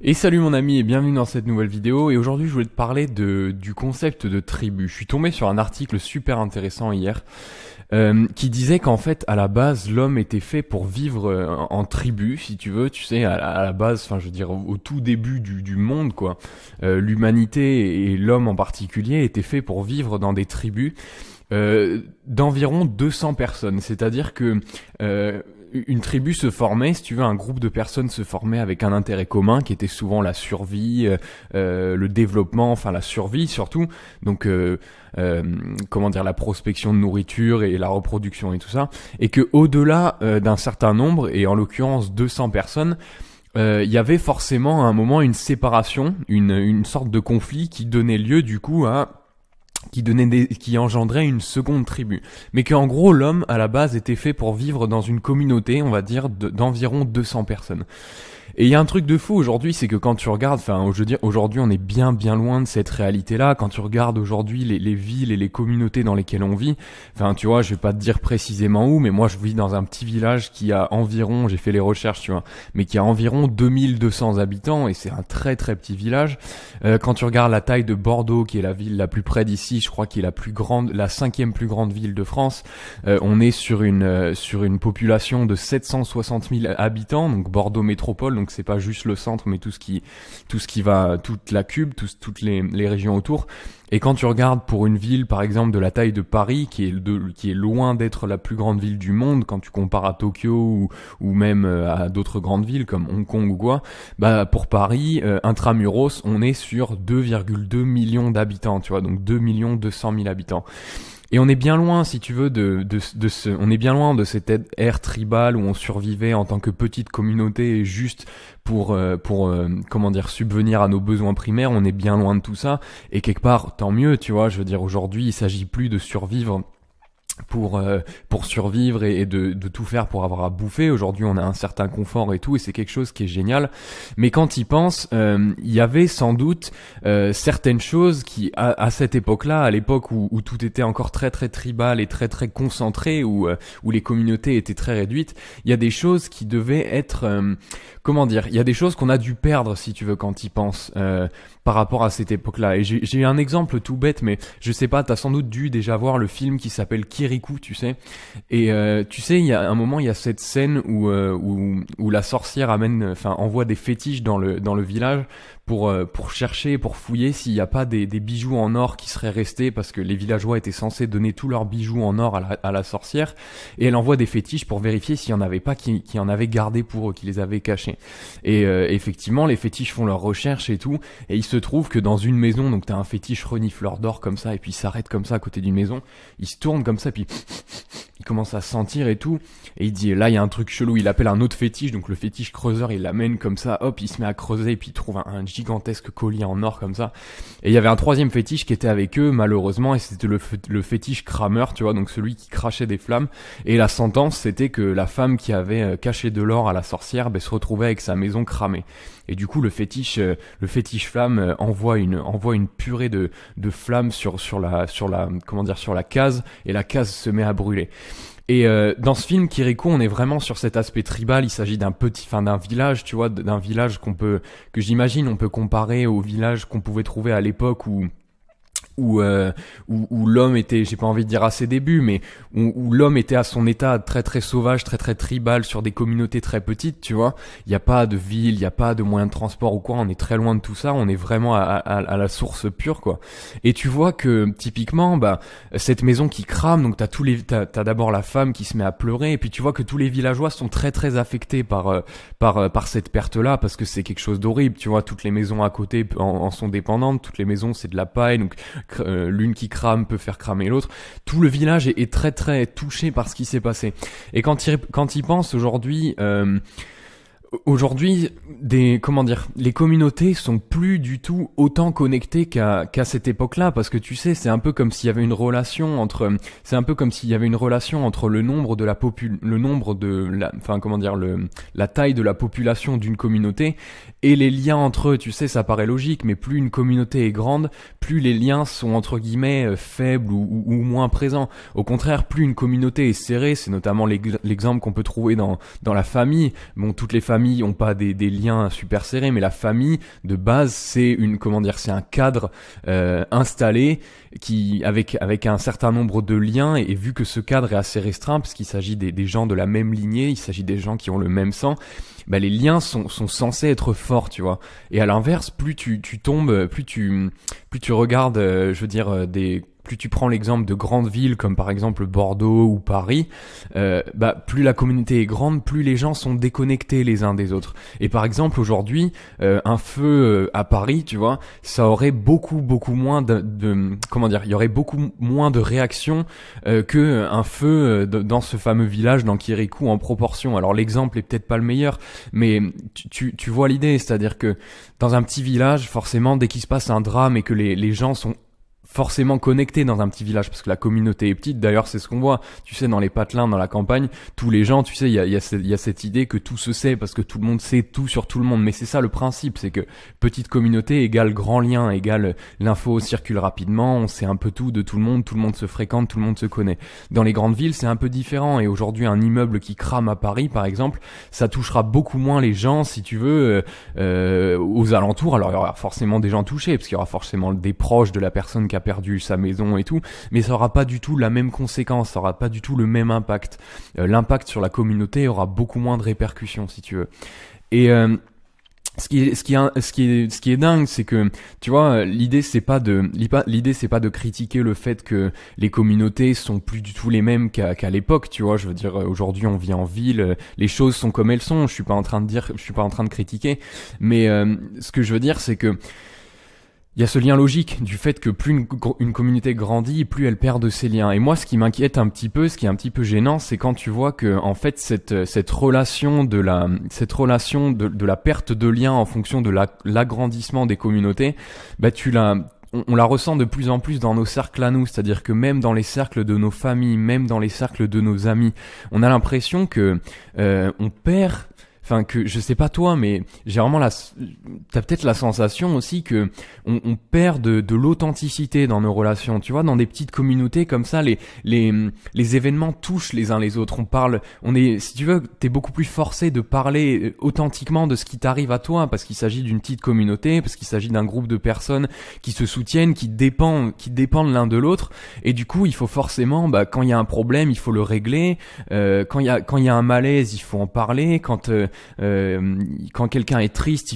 Et salut mon ami et bienvenue dans cette nouvelle vidéo et aujourd'hui je voulais te parler de, du concept de tribu. Je suis tombé sur un article super intéressant hier euh, qui disait qu'en fait à la base l'homme était fait pour vivre euh, en tribu si tu veux, tu sais à, la base, enfin je veux dire au, tout début du, du monde quoi, euh, l'humanité et l'homme en particulier était fait pour vivre dans des tribus. d'environ 200 personnes. C'est-à-dire que une tribu se formait, si tu veux, un groupe de personnes se formait avec un intérêt commun qui était souvent la survie, euh, euh, le développement, enfin la survie surtout. Donc, euh, comment dire, la prospection de nourriture et la reproduction et tout ça. Et que au-delà d'un certain nombre, et en l'occurrence 200 personnes, il y avait forcément à un moment une séparation, une, une sorte de conflit qui donnait lieu du coup à qui donnait qui engendrait une seconde tribu, mais qu'en gros l'homme à la base était fait pour vivre dans une communauté, on va dire, d'environ 200 personnes. Et il y a un truc de fou aujourd'hui, c'est que quand tu regardes, enfin, je veux dire, aujourd'hui, on est bien, bien loin de cette réalité-là. Quand tu regardes aujourd'hui les, villes et les communautés dans lesquelles on vit, enfin, tu vois, je vais pas te dire précisément où, mais moi, je vis dans un petit village qui a environ, j'ai fait les recherches, tu vois, mais qui a environ 2200 habitants et c'est un très, très petit village. Euh, quand tu regardes la taille de Bordeaux, qui est la ville la plus près d'ici, je crois, qu'il est la plus grande, la cinquième plus grande ville de France, euh, on est sur une, euh, sur une population de 760 000 habitants, donc Bordeaux métropole, donc c'est pas juste le centre, mais tout ce qui, tout ce qui va, toute la cube, toutes les, les régions autour. Et quand tu regardes pour une ville, par exemple, de la taille de Paris, qui est, de, qui est loin d'être la plus grande ville du monde, quand tu compares à Tokyo ou, ou même euh, à d'autres grandes villes comme Hong Kong ou quoi, bah pour Paris, euh, intramuros, on est sur 2,2 millions d'habitants, tu vois, donc 2 millions 200 000 habitants. Et on est bien loin, si tu veux, de, de, de ce, on est bien loin de cette ère tribale où on survivait en tant que petite communauté juste pour, euh, pour euh, comment dire, subvenir à nos besoins primaires. On est bien loin de tout ça. Et quelque part, tant mieux, tu vois. Je veux dire, aujourd'hui, il s'agit plus de survivre pour euh, pour survivre et, de, de, tout faire pour avoir à bouffer. Aujourd'hui, on a un certain confort et tout, et c'est quelque chose qui est génial. Mais quand il pense, euh, il y avait sans doute euh, certaines choses qui, à, cette époque-là, à l'époque où, où, tout était encore très très tribal et très très concentré, où euh, où les communautés étaient très réduites, il y a des choses qui devaient être comment dire, il y a des choses qu'on a dû perdre, si tu veux, quand y penses, euh, par rapport à cette époque-là. Et j'ai un exemple tout bête, mais je sais pas, t'as sans doute dû déjà voir le film qui s'appelle Kirikou, tu sais. Et euh, tu sais, il y a un moment, il y a cette scène où, euh, où, où la sorcière amène, enfin, envoie des fétiches dans le, dans le village pour, euh, pour chercher, pour fouiller s'il n'y a pas des, des, bijoux en or qui seraient restés parce que les villageois étaient censés donner tous leurs bijoux en or à la, à la sorcière et elle envoie des fétiches pour vérifier s'il n'y en avait pas qui, qui, en avaient gardé pour eux, qui les avaient cachés. Et euh, effectivement, les fétiches font leurs recherches et tout et il se trouve que dans une maison, donc t'as un fétiche renifleur d'or comme ça et puis il s'arrête comme ça à côté d'une maison, il se tourne comme ça puis il commence à sentir et tout et il dit là il y a un truc chelou, il appelle un autre fétiche donc le fétiche creuseur il l'amène comme ça, hop il se met à creuser et puis il trouve un gigantesque collier en or comme ça. Et il y avait un troisième fétiche qui était avec eux, malheureusement, et c'était le, fétiche crameur, tu vois, donc celui qui crachait des flammes. Et la sentence, c'était que la femme qui avait euh, caché de l'or à la sorcière, ben, se retrouvait avec sa maison cramée et du coup le fétiche euh, le fétiche flamme euh, envoie une envoie une purée de de flammes sur sur la sur la comment dire sur la case et la case se met à brûler. Et euh, dans ce film, Kiriko, on est vraiment sur cet aspect tribal. Il s'agit d'un petit, fin d'un village, tu vois, d'un village qu'on peut, que j'imagine, on peut comparer au village qu'on pouvait trouver à l'époque où où, euh, où, où l'homme était, j'ai pas envie de dire à ses débuts, mais où, où l'homme était à son état très très sauvage, très très tribal sur des communautés très petites, tu vois. Il n'y a pas de ville, il n'y a pas de moyens de transport ou quoi, on est très loin de tout ça, on est vraiment à, à, la source pure, quoi. Et tu vois que typiquement, bah, cette maison qui crame, donc t'as tous les, t'as, t'as d'abord la femme qui se met à pleurer, et puis tu vois que tous les villageois sont très très affectés par, euh, par, euh, par cette perte-là, parce que c'est quelque chose d'horrible, tu vois, toutes les maisons à côté en sont dépendantes, toutes les maisons c'est de la paille, donc euh, l'une qui crame peut faire cramer l'autre. Tout le village est, très très touché par ce qui s'est passé. Et quand il, quand il pense aujourd'hui... Euh, Aujourd'hui, des comment dire, les communautés sont plus du tout autant connectées qu'à cette époque-là, parce que tu sais, c'est un peu comme s'il y avait une relation entre, c'est un peu comme s'il y avait une relation entre le nombre de la le nombre de, la, enfin comment dire, la taille de la population d'une communauté et les liens entre eux. Tu sais, ça paraît logique, mais plus une communauté est grande, plus les liens sont entre guillemets euh, faibles ou, moins présents. Au contraire, plus une communauté est serrée, c'est notamment l'exemple qu'on peut trouver dans dans la famille. Bon, toutes les familles ont pas des, liens super serrés, mais la famille de base c'est une comment dire, c'est un cadre euh, installé qui avec avec un certain nombre de liens et, vu que ce cadre est assez restreint puisqu'il s'agit des, gens de la même lignée, il s'agit des gens qui ont le même sang, bah les liens sont, censés être forts, tu vois. Et à l'inverse, plus tu, tombes, plus tu plus tu regardes, euh, je veux dire euh, des plus tu prends l'exemple de grandes villes comme par exemple Bordeaux ou Paris, euh, bah, plus la communauté est grande, plus les gens sont déconnectés les uns des autres. Et par exemple aujourd'hui, euh, un feu euh, à Paris, tu vois, ça aurait beaucoup beaucoup moins de, comment dire, il y aurait beaucoup moins de réactions que un feu dans ce fameux village dans Kirikou en proportion. Alors l'exemple est peut-être pas le meilleur, mais tu, vois l'idée, c'est-à-dire que dans un petit village, forcément, dès qu'il se passe un drame et que les gens sont forcément connecté dans un petit village parce que la communauté est petite. D'ailleurs, c'est ce qu'on voit. Tu sais, dans les patelins, dans la campagne, tous les gens, tu sais, il y a, y, a y a, cette idée que tout se sait parce que tout le monde sait tout sur tout le monde. Mais c'est ça le principe, c'est que petite communauté égale grand lien, égale l'info circule rapidement, on sait un peu tout de tout le monde, tout le monde se fréquente, tout le monde se connaît. Dans les grandes villes, c'est un peu différent. Et aujourd'hui, un immeuble qui crame à Paris, par exemple, ça touchera beaucoup moins les gens, si tu veux, euh, euh, aux alentours. Alors, il y aura forcément des gens touchés parce qu'il y aura forcément des proches de la personne qui a perdu sa maison et tout, mais ça aura pas du tout la même conséquence, ça aura pas du tout le même impact. Euh, l'impact sur la communauté aura beaucoup moins de répercussions, si tu veux. Et euh, ce qui est, ce qui est, ce qui est, ce qui est dingue, c'est que, tu vois, l'idée c'est pas de, l'idée c'est pas de critiquer le fait que les communautés sont plus du tout les mêmes qu'à l'époque, tu vois. Je veux dire, aujourd'hui on vit en ville, les choses sont comme elles sont. Je suis pas en train de dire, je suis pas en train de critiquer, mais euh, ce que je veux dire, c'est que il y a ce lien logique du fait que plus une, communauté grandit, plus elle perd de ses liens. Et moi, ce qui m'inquiète un petit peu, ce qui est un petit peu gênant, c'est quand tu vois que en fait cette cette relation de la cette relation de, la perte de liens en fonction de l'agrandissement des communautés, bah tu la on, la ressent de plus en plus dans nos cercles à nous, c'est-à-dire que même dans les cercles de nos familles, même dans les cercles de nos amis, on a l'impression que euh, on perd enfin que je sais pas toi, mais j'ai vraiment la, t'as peut-être la sensation aussi que on, perd de, de l'authenticité dans nos relations. Tu vois, dans des petites communautés comme ça, les les les événements touchent les uns les autres. On parle, on est, si tu veux, t'es beaucoup plus forcé de parler euh, authentiquement de ce qui t'arrive à toi parce qu'il s'agit d'une petite communauté, parce qu'il s'agit d'un groupe de personnes qui se soutiennent, qui dépendent, qui dépendent l'un de l'autre. Et du coup, il faut forcément, bah, quand il y a un problème, il faut le régler. Euh, quand il y a quand y a un malaise, il faut en parler. Quand euh, euh, quand quelqu'un est triste,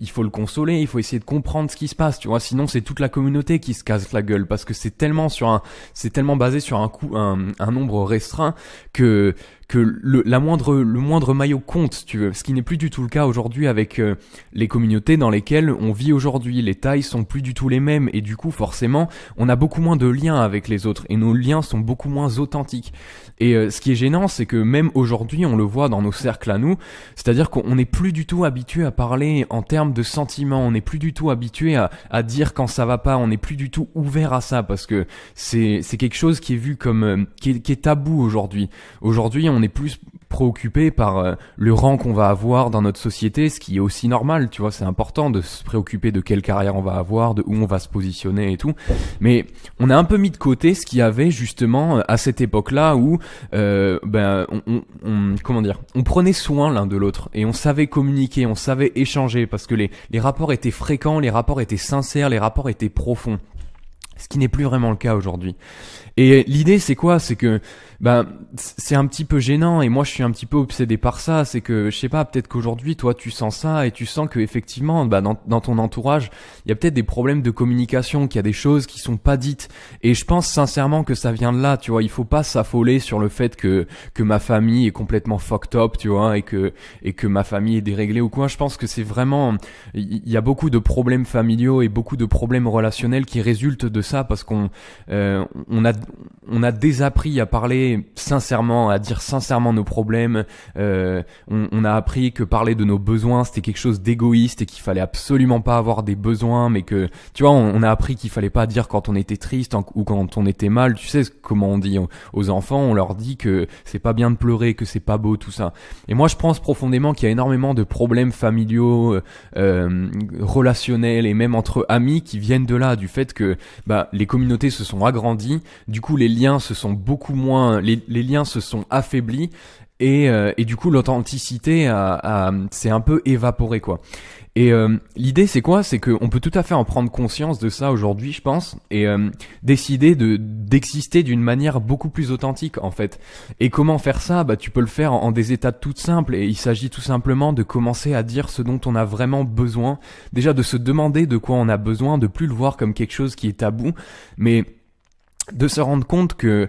il, faut le consoler, il faut essayer de comprendre ce qui se passe, tu vois. Sinon, c'est toute la communauté qui se casse la gueule parce que c'est tellement sur un, c'est tellement basé sur un coup, un nombre restreint que que le, la moindre, le moindre maillot compte, tu veux, ce qui n'est plus du tout le cas aujourd'hui avec euh, les communautés dans lesquelles on vit aujourd'hui. Les tailles sont plus du tout les mêmes et du coup, forcément, on a beaucoup moins de liens avec les autres et nos liens sont beaucoup moins authentiques. Et euh, ce qui est gênant, c'est que même aujourd'hui, on le voit dans nos cercles à nous, c'est-à-dire qu'on n'est plus du tout habitué à parler en termes de sentiments, on n'est plus du tout habitué à, à dire quand ça va pas, on n'est plus du tout ouvert à ça parce que c'est quelque chose qui est vu comme euh, qui, est, qui est tabou aujourd'hui. Aujourd'hui, on on est plus préoccupé par euh, le rang qu'on va avoir dans notre société, ce qui est aussi normal, tu vois, c'est important de se préoccuper de quelle carrière on va avoir, de où on va se positionner et tout. Mais on a un peu mis de côté ce qu'il y avait justement euh, à cette époque-là où, euh, ben, on, comment dire, on prenait soin l'un de l'autre et on savait communiquer, on savait échanger parce que les rapports étaient fréquents, les rapports étaient sincères, les rapports étaient profonds ce qui n'est plus vraiment le cas aujourd'hui. Et l'idée c'est quoi C'est que ben c'est un petit peu gênant et moi je suis un petit peu obsédé par ça, c'est que je sais pas, peut-être qu'aujourd'hui toi tu sens ça et tu sens que effectivement ben, dans, dans ton entourage, il y a peut-être des problèmes de communication, qu'il y a des choses qui sont pas dites et je pense sincèrement que ça vient de là, tu vois, il faut pas s'affoler sur le fait que que ma famille est complètement fucked up, tu vois, et que et que ma famille est déréglée ou quoi. Je pense que c'est vraiment il y, y a beaucoup de problèmes familiaux et beaucoup de problèmes relationnels qui résultent de ça parce qu'on euh, on a on a désappris à parler sincèrement, à dire sincèrement nos problèmes. Euh, on, on, a appris que parler de nos besoins c'était quelque chose d'égoïste et qu'il fallait absolument pas avoir des besoins, mais que tu vois on, a appris qu'il fallait pas dire quand on était triste ou quand on était mal. Tu sais comment on dit aux enfants, on leur dit que c'est pas bien de pleurer, que c'est pas beau tout ça. Et moi je pense profondément qu'il y a énormément de problèmes familiaux, euh, relationnels et même entre amis qui viennent de là, du fait que bah les communautés se sont agrandies, du coup les liens se sont beaucoup moins, les, liens se sont affaiblis et, euh, du coup l'authenticité s'est un peu évaporée quoi. Et euh, l'idée, c'est quoi C'est qu'on peut tout à fait en prendre conscience de ça aujourd'hui, je pense, et euh, décider d'exister d'une manière beaucoup plus authentique, en fait. Et comment faire ça Bah, tu peux le faire en, des états tout simples. Et il s'agit tout simplement de commencer à dire ce dont on a vraiment besoin. Déjà, de se demander de quoi on a besoin, de plus le voir comme quelque chose qui est tabou, mais de se rendre compte que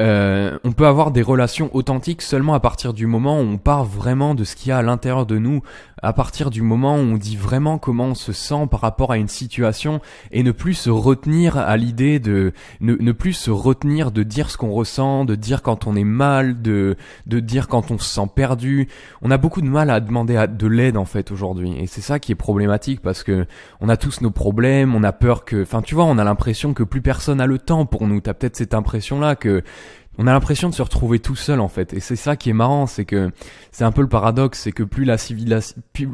euh, on peut avoir des relations authentiques seulement à partir du moment où on part vraiment de ce qu'il y a à l'intérieur de nous à partir du moment où on dit vraiment comment on se sent par rapport à une situation et ne plus se retenir à l'idée de ne, plus se retenir de dire ce qu'on ressent, de dire quand on est mal, de de dire quand on se sent perdu. On a beaucoup de mal à demander de l'aide en fait aujourd'hui et c'est ça qui est problématique parce que on a tous nos problèmes, on a peur que enfin tu vois, on a l'impression que plus personne a le temps pour nous. T'as peut-être cette impression là que on a l'impression de se retrouver tout seul en fait. Et c'est ça qui est marrant, c'est que c'est un peu le paradoxe, c'est que plus la,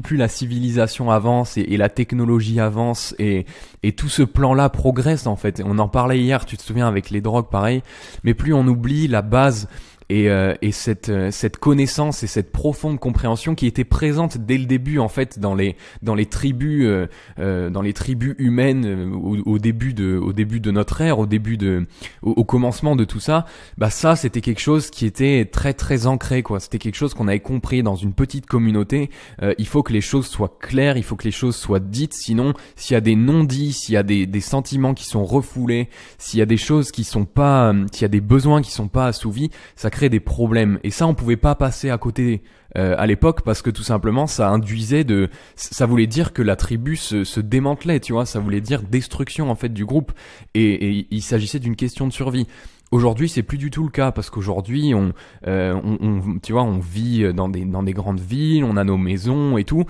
plus la civilisation avance et, la technologie avance et, et tout ce plan-là progresse en fait. On en parlait hier, tu te souviens avec les drogues pareil, mais plus on oublie la base et, euh, et cette, euh, cette connaissance et cette profonde compréhension qui était présente dès le début en fait dans les dans les tribus euh, euh dans les tribus humaines au, début de au début de notre ère au début de au, commencement de tout ça bah ça c'était quelque chose qui était très très ancré quoi c'était quelque chose qu'on avait compris dans une petite communauté il faut que les choses soient claires il faut que les choses soient dites sinon s'il y a des non-dits s'il y a des, des sentiments qui sont refoulés s'il y a des choses qui sont pas s'il y a des besoins qui sont pas assouvis ça crée des problèmes. Et ça, on pouvait pas passer à côté euh, à l'époque parce que tout simplement, ça induisait de, ça voulait dire que la tribu se, démantelait, tu vois. Ça voulait dire destruction en fait du groupe. Et, il s'agissait d'une question de survie. Aujourd'hui, c'est plus du tout le cas parce qu'aujourd'hui, on, euh, on, tu vois, on vit dans dans des grandes villes, on a nos maisons et tout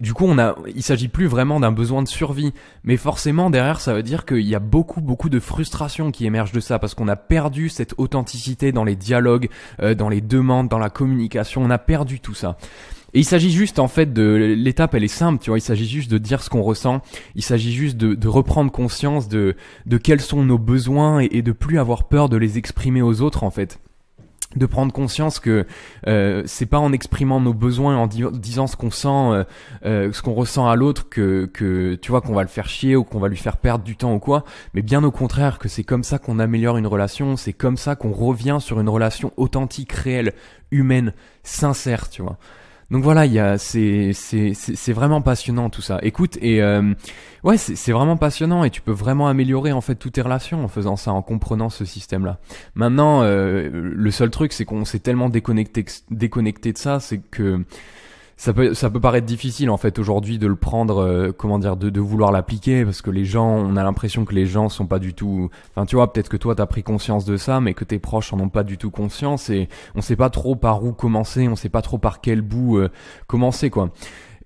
du coup, on a, il s'agit plus vraiment d'un besoin de survie, mais forcément derrière, ça veut dire qu'il y a beaucoup, beaucoup de frustration qui émerge de ça parce qu'on a perdu cette authenticité dans les dialogues, euh, dans les demandes, dans la communication, on a perdu tout ça. Et il s'agit juste en fait de l'étape, elle est simple, tu vois. Il s'agit juste de dire ce qu'on ressent. Il s'agit juste de, reprendre conscience de, de quels sont nos besoins et, et de plus avoir peur de les exprimer aux autres en fait de prendre conscience que euh, c'est pas en exprimant nos besoins en disant ce qu'on sent euh, euh, ce qu'on ressent à l'autre que que tu vois qu'on va le faire chier ou qu'on va lui faire perdre du temps ou quoi mais bien au contraire que c'est comme ça qu'on améliore une relation c'est comme ça qu'on revient sur une relation authentique réelle humaine sincère tu vois donc voilà, il y a, c'est, c'est, vraiment passionnant tout ça. Écoute, et euh, ouais, c'est vraiment passionnant et tu peux vraiment améliorer en fait toutes tes relations en faisant ça, en comprenant ce système-là. Maintenant, euh, le seul truc, c'est qu'on s'est tellement déconnecté, déconnecté de ça, c'est que ça peut ça peut paraître difficile en fait aujourd'hui de le prendre euh, comment dire de, de vouloir l'appliquer parce que les gens on a l'impression que les gens sont pas du tout enfin tu vois peut-être que toi t'as pris conscience de ça mais que tes proches en ont pas du tout conscience et on sait pas trop par où commencer on sait pas trop par quel bout euh, commencer quoi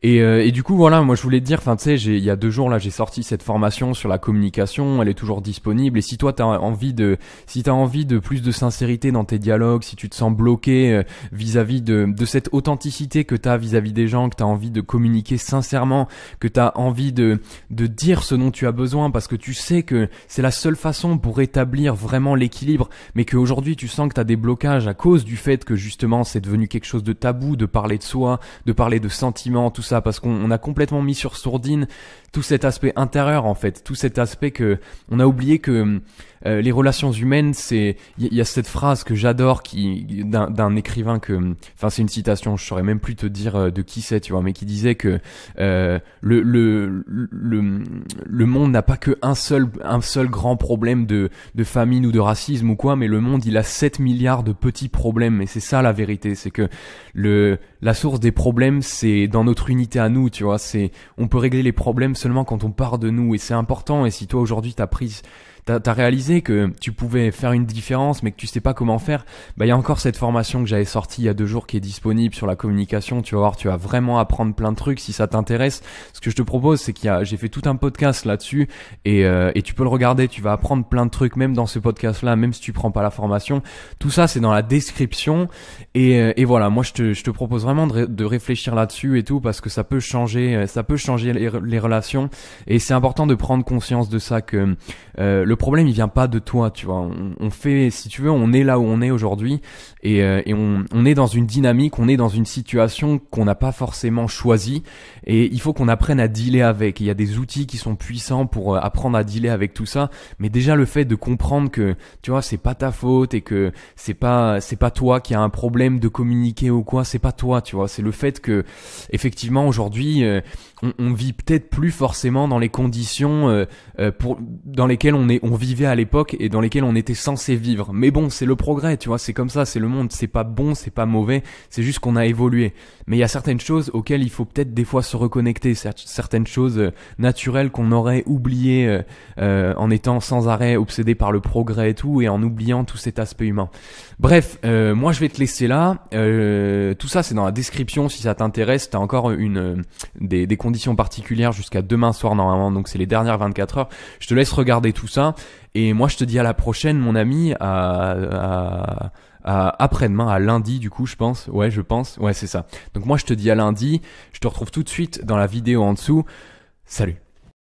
euh, et, du coup, voilà, moi je voulais te dire, enfin, tu sais, il y a deux jours là, j'ai sorti cette formation sur la communication. Elle est toujours disponible. Et si toi t'as envie de, si t'as envie de plus de sincérité dans tes dialogues, si tu te sens bloqué euh, vis-à-vis de, cette authenticité que t'as vis-à-vis des gens, que t'as envie de communiquer sincèrement, que t'as envie de de dire ce dont tu as besoin, parce que tu sais que c'est la seule façon pour rétablir vraiment l'équilibre, mais qu'aujourd'hui tu sens que t'as des blocages à cause du fait que justement c'est devenu quelque chose de tabou de parler de soi, de parler de sentiments, tout ça parce qu'on a complètement mis sur sourdine tout cet aspect intérieur en fait, tout cet aspect que on a oublié que euh, les relations humaines, c'est il y, a cette phrase que j'adore qui d'un écrivain que, enfin c'est une citation, je saurais même plus te dire euh, de qui c'est, tu vois, mais qui disait que euh, le, le, le le monde n'a pas que un seul un seul grand problème de de famine ou de racisme ou quoi, mais le monde il a 7 milliards de petits problèmes et c'est ça la vérité, c'est que le la source des problèmes c'est dans notre unité à nous, tu vois, c'est on peut régler les problèmes seulement quand on part de nous. Et c'est important. Et si toi aujourd'hui t'as pris t'as as réalisé que tu pouvais faire une différence, mais que tu sais pas comment faire. Bah, il y a encore cette formation que j'avais sortie il y a deux jours qui est disponible sur la communication. Tu vas voir, tu vas vraiment apprendre plein de trucs si ça t'intéresse. Ce que je te propose, c'est qu'il y a, j'ai fait tout un podcast là-dessus et, euh, et tu peux le regarder. Tu vas apprendre plein de trucs, même dans ce podcast-là, même si tu prends pas la formation. Tout ça, c'est dans la description. Et, euh, et voilà, moi, je te, je te propose vraiment de, réfléchir là-dessus et tout parce que ça peut changer, euh, ça peut changer les, relations. Et c'est important de prendre conscience de ça que le problème il vient pas de toi, tu vois. On, fait, si tu veux, on est là où on est aujourd'hui et, euh, on, est dans une dynamique, on est dans une situation qu'on n'a pas forcément choisie et il faut qu'on apprenne à dealer avec. Il y a des outils qui sont puissants pour euh, apprendre à dealer avec tout ça, mais déjà le fait de comprendre que tu vois c'est pas ta faute et que c'est pas c'est pas toi qui a un problème de communiquer ou quoi, c'est pas toi, tu vois. C'est le fait que effectivement aujourd'hui euh, on, vit peut-être plus forcément dans les conditions euh, euh, pour, dans lesquelles on, est, on vivait à l'époque et dans lesquelles on était censé vivre. Mais bon, c'est le progrès, tu vois, c'est comme ça, c'est le monde, c'est pas bon, c'est pas mauvais, c'est juste qu'on a évolué. Mais il y a certaines choses auxquelles il faut peut-être des fois se reconnecter, certaines choses euh, naturelles qu'on aurait oubliées en étant sans arrêt obsédé par le progrès et tout, et en oubliant tout cet aspect humain. Bref, moi je vais te laisser là. tout ça c'est dans la description si ça t'intéresse, t'as encore une des, des conditions conditions particulières jusqu'à demain soir normalement, donc c'est les dernières 24 heures. Je te laisse regarder tout ça. Et moi, je te dis à la prochaine, mon ami, après-demain, à lundi, du coup, je pense. Ouais, je pense. Ouais, c'est ça. Donc moi, je te dis à lundi. Je te retrouve tout de suite dans la vidéo en dessous. Salut.